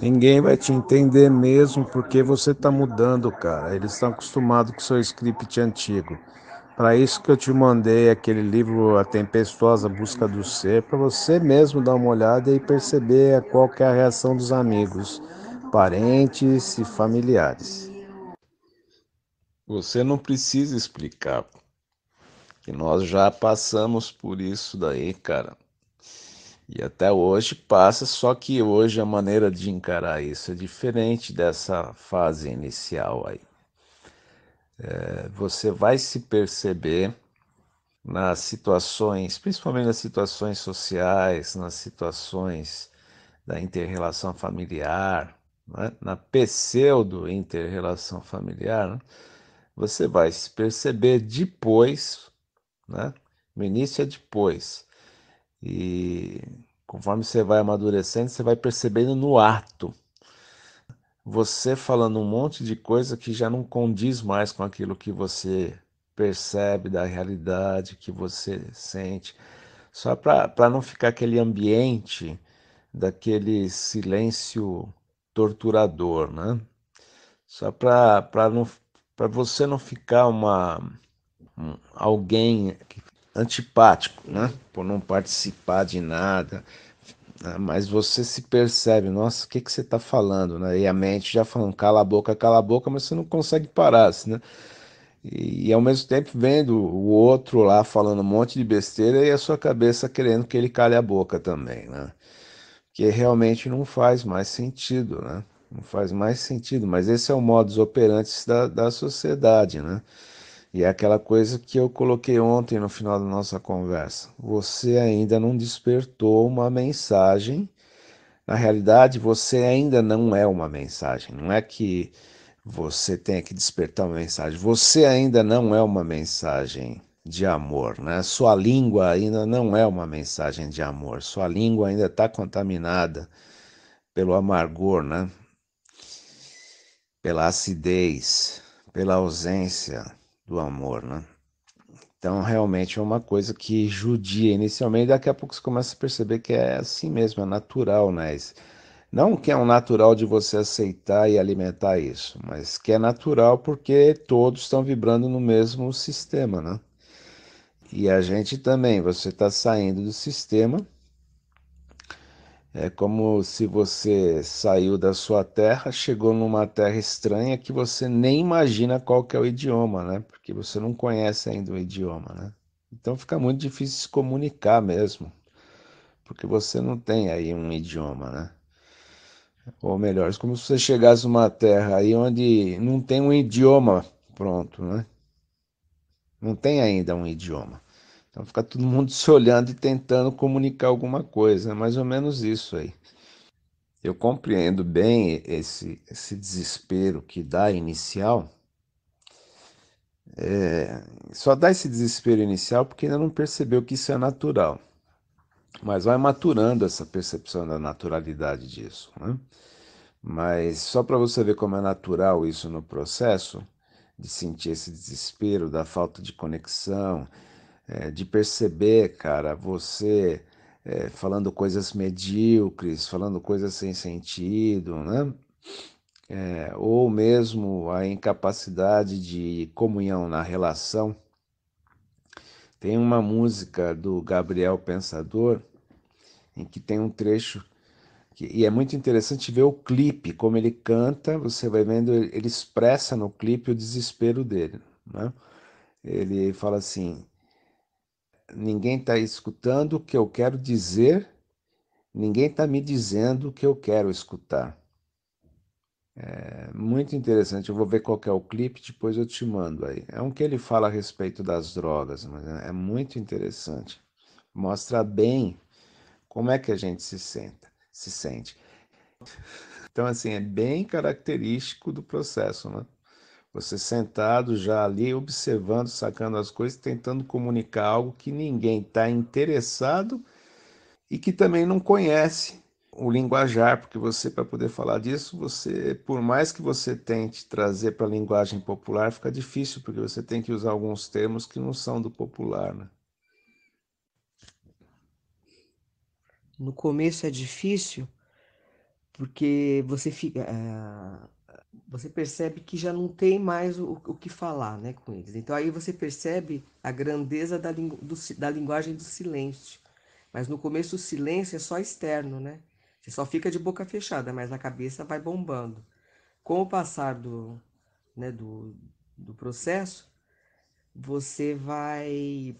Ninguém vai te entender mesmo porque você está mudando, cara. Eles estão acostumados com seu script antigo. Para isso que eu te mandei aquele livro A Tempestuosa Busca do Ser, para você mesmo dar uma olhada e perceber qual é a reação dos amigos, parentes e familiares. Você não precisa explicar, que nós já passamos por isso daí, cara. E até hoje passa, só que hoje a maneira de encarar isso é diferente dessa fase inicial aí. É, você vai se perceber nas situações, principalmente nas situações sociais, nas situações da interrelação familiar, né? na pseudo interrelação familiar, né? você vai se perceber depois, né? no início é depois, e Conforme você vai amadurecendo, você vai percebendo no ato. Você falando um monte de coisa que já não condiz mais com aquilo que você percebe da realidade, que você sente. Só para não ficar aquele ambiente daquele silêncio torturador, né? Só para você não ficar uma um, alguém que antipático, né? Por não participar de nada. Né? Mas você se percebe, nossa, o que, que você está falando? Né? E a mente já falando, cala a boca, cala a boca, mas você não consegue parar, assim, né? E, e, ao mesmo tempo vendo o outro lá falando um monte de besteira e a sua cabeça querendo que ele cale a boca também, né? Que realmente não faz mais sentido, né? Não faz mais sentido, mas esse é o modus operandi da, da sociedade, né? E é aquela coisa que eu coloquei ontem no final da nossa conversa. Você ainda não despertou uma mensagem. Na realidade, você ainda não é uma mensagem. Não é que você tenha que despertar uma mensagem. Você ainda não é uma mensagem de amor, né? Sua língua ainda não é uma mensagem de amor. Sua língua ainda está contaminada pelo amargor, né? Pela acidez, pela ausência do amor, né? Então, realmente é uma coisa que judia inicialmente, daqui a pouco você começa a perceber que é assim mesmo, é natural, né? Não que é um natural de você aceitar e alimentar isso, mas que é natural porque todos estão vibrando no mesmo sistema, né? E a gente também, você está saindo do sistema, é como se você saiu da sua terra, chegou numa terra estranha que você nem imagina qual que é o idioma, né? Porque você não conhece ainda o idioma, né? Então fica muito difícil se comunicar mesmo, porque você não tem aí um idioma, né? Ou melhor, é como se você chegasse numa terra aí onde não tem um idioma pronto, né? Não tem ainda um idioma. Então fica todo mundo se olhando e tentando comunicar alguma coisa, é mais ou menos isso aí. Eu compreendo bem esse, esse desespero que dá inicial. É, só dá esse desespero inicial porque ainda não percebeu que isso é natural. Mas vai maturando essa percepção da naturalidade disso. Né? Mas só para você ver como é natural isso no processo, de sentir esse desespero da falta de conexão, é, de perceber, cara, você é, falando coisas medíocres, falando coisas sem sentido, né? É, ou mesmo a incapacidade de comunhão na relação. Tem uma música do Gabriel Pensador em que tem um trecho que, e é muito interessante ver o clipe como ele canta. Você vai vendo ele expressa no clipe o desespero dele, né? Ele fala assim: ninguém está escutando o que eu quero dizer, ninguém está me dizendo o que eu quero escutar. É muito interessante, eu vou ver qual é o clipe, depois eu te mando aí. É um que ele fala a respeito das drogas, mas é, é muito interessante. Mostra bem como é que a gente se, senta, se sente. Então, assim, é bem característico do processo, né? Você sentado já ali, observando, sacando as coisas, tentando comunicar algo que ninguém está interessado e que também não conhece o linguajar, porque você, para poder falar disso, você, por mais que você tente trazer para a linguagem popular, fica difícil, porque você tem que usar alguns termos que não são do popular. Né? No começo é difícil, porque você fica. Uh você percebe que já não tem mais o, o que falar né, com eles. Então aí você percebe a grandeza da, lingu, do, da linguagem do silêncio. Mas no começo o silêncio é só externo, né? Você só fica de boca fechada, mas a cabeça vai bombando. Com o passar do, né, do, do processo, você vai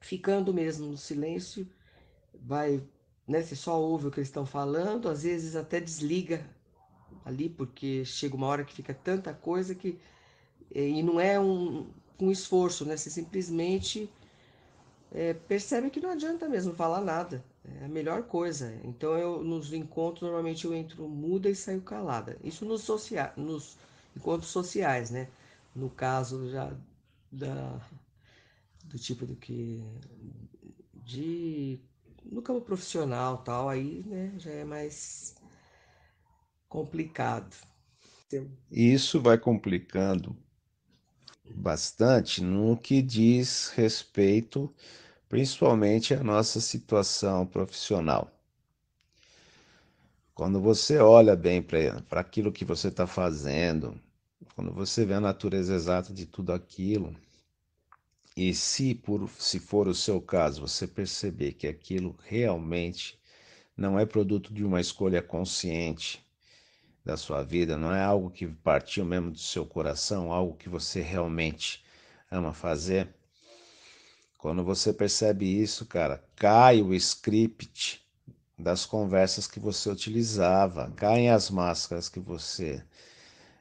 ficando mesmo no silêncio, vai, né, você só ouve o que eles estão falando, às vezes até desliga ali, porque chega uma hora que fica tanta coisa que. É, e não é um, um esforço, né? Você simplesmente é, percebe que não adianta mesmo falar nada. É a melhor coisa. Então, eu nos encontros, normalmente eu entro muda e saio calada. Isso nos, socia nos encontros sociais, né? No caso já da, do tipo do que. de. no campo profissional tal, aí, né? Já é mais complicado. Isso vai complicando bastante no que diz respeito principalmente à nossa situação profissional. Quando você olha bem para aquilo que você está fazendo, quando você vê a natureza exata de tudo aquilo, e se, por, se for o seu caso, você perceber que aquilo realmente não é produto de uma escolha consciente, da sua vida, não é algo que partiu mesmo do seu coração, algo que você realmente ama fazer. Quando você percebe isso, cara, cai o script das conversas que você utilizava, caem as máscaras que você.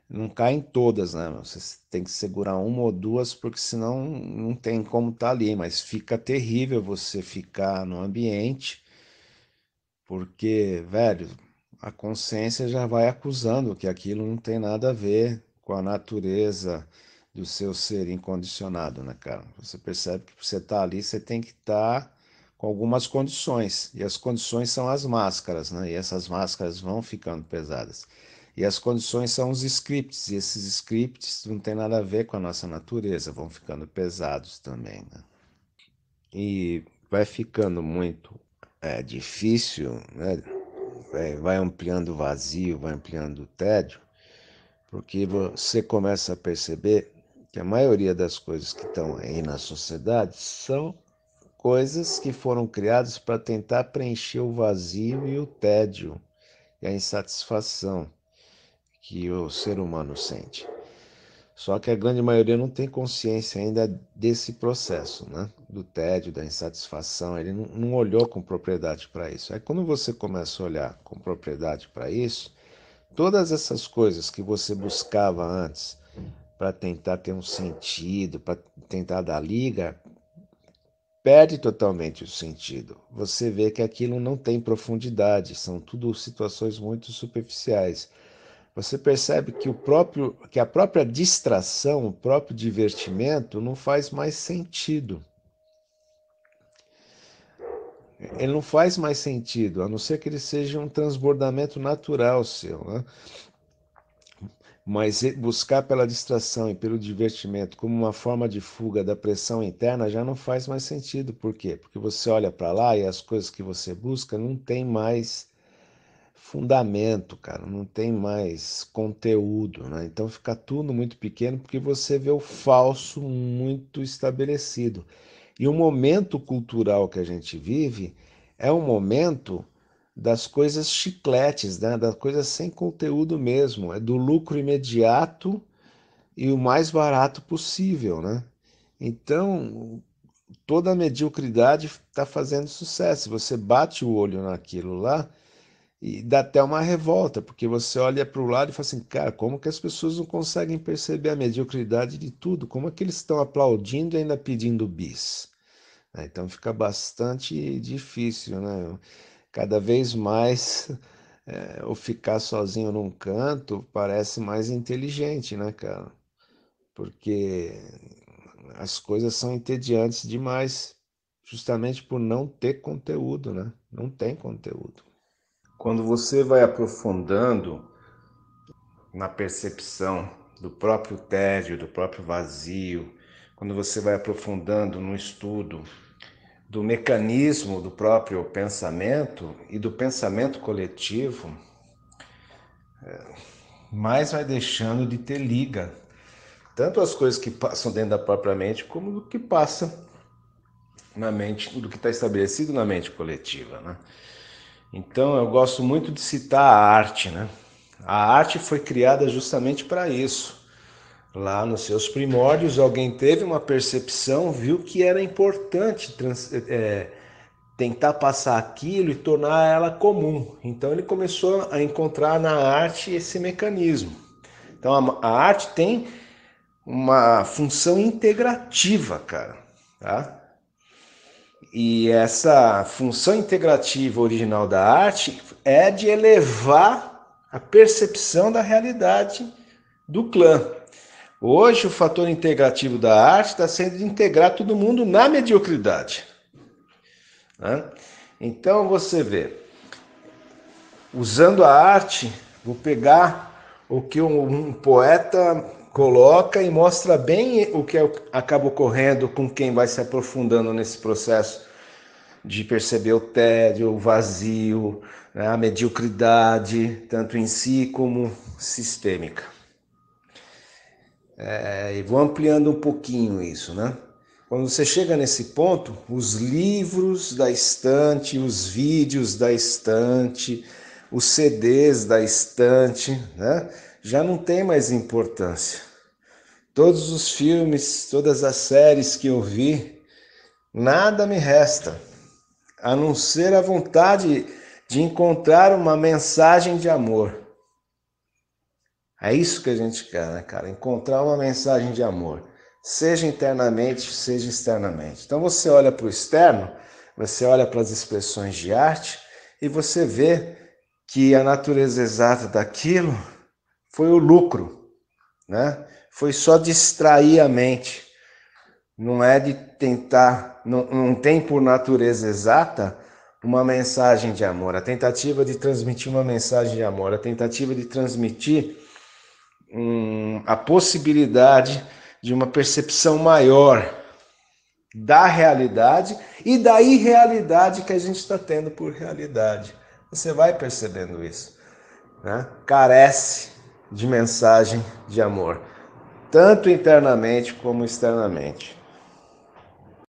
Não caem todas, né? Você tem que segurar uma ou duas, porque senão não tem como estar tá ali. Mas fica terrível você ficar no ambiente, porque, velho, a consciência já vai acusando que aquilo não tem nada a ver com a natureza do seu ser incondicionado, né, cara? Você percebe que você está ali, você tem que estar tá com algumas condições, e as condições são as máscaras, né? E essas máscaras vão ficando pesadas. E as condições são os scripts, e esses scripts não tem nada a ver com a nossa natureza, vão ficando pesados também, né? E vai ficando muito é, difícil, né? é, vai ampliando o vazio, vai ampliando o tédio, porque você começa a perceber que a maioria das coisas que estão aí na sociedade são coisas que foram criadas para tentar preencher o vazio e o tédio e a insatisfação que o ser humano sente. Só que a grande maioria não tem consciência ainda desse processo, né? do tédio, da insatisfação, ele não, não olhou com propriedade para isso. Aí quando você começa a olhar com propriedade para isso, todas essas coisas que você buscava antes para tentar ter um sentido, para tentar dar liga, perde totalmente o sentido. Você vê que aquilo não tem profundidade, são tudo situações muito superficiais você percebe que, o próprio, que a própria distração, o próprio divertimento não faz mais sentido. Ele não faz mais sentido, a não ser que ele seja um transbordamento natural seu. Né? Mas buscar pela distração e pelo divertimento como uma forma de fuga da pressão interna já não faz mais sentido. Por quê? Porque você olha para lá e as coisas que você busca não tem mais fundamento, cara, não tem mais conteúdo, né? Então fica tudo muito pequeno porque você vê o falso muito estabelecido. E o momento cultural que a gente vive é um momento das coisas chicletes, né? das coisas sem conteúdo mesmo, é do lucro imediato e o mais barato possível, né? Então, toda a mediocridade está fazendo sucesso. Você bate o olho naquilo lá, e dá até uma revolta, porque você olha para o lado e fala assim, cara, como que as pessoas não conseguem perceber a mediocridade de tudo? Como é que eles estão aplaudindo e ainda pedindo bis? Ah, então fica bastante difícil, né? Cada vez mais é, o ficar sozinho num canto parece mais inteligente, né, cara? Porque as coisas são entediantes demais, justamente por não ter conteúdo, né? Não tem conteúdo. Quando você vai aprofundando na percepção do próprio tédio, do próprio vazio, quando você vai aprofundando no estudo do mecanismo do próprio pensamento e do pensamento coletivo, é, mais vai deixando de ter liga, tanto as coisas que passam dentro da própria mente, como do que passa na mente, do que está estabelecido na mente coletiva, né? Então eu gosto muito de citar a arte, né? A arte foi criada justamente para isso. Lá nos seus primórdios, alguém teve uma percepção, viu que era importante trans, é, tentar passar aquilo e tornar ela comum. Então ele começou a encontrar na arte esse mecanismo. Então a, a arte tem uma função integrativa, cara. Tá? E essa função integrativa original da arte é de elevar a percepção da realidade do clã. Hoje, o fator integrativo da arte está sendo de integrar todo mundo na mediocridade. Né? Então, você vê, usando a arte, vou pegar o que um, um poeta coloca e mostra bem é o que acaba ocorrendo com quem vai se aprofundando nesse processo de perceber o tédio, o vazio, né, a mediocridade, tanto em si como sistêmica. É, e vou ampliando um pouquinho isso, né? Quando você chega nesse ponto, os livros da estante, os vídeos da estante, os CDs da estante, né? já não tem mais importância todos os filmes, todas as séries que eu vi, nada me resta a não ser a vontade de encontrar uma mensagem de amor. É isso que a gente quer, né, cara? Encontrar uma mensagem de amor, seja internamente, seja externamente. Então você olha para o externo, você olha para as expressões de arte e você vê que a natureza exata daquilo foi o lucro, né? foi só distrair a mente. Não é de tentar, não, não tem por natureza exata uma mensagem de amor, a tentativa de transmitir uma mensagem de amor, a tentativa de transmitir a possibilidade de uma percepção maior da realidade e da irrealidade que a gente está tendo por realidade. Você vai percebendo isso. Né? Carece de mensagem de amor tanto internamente como externamente.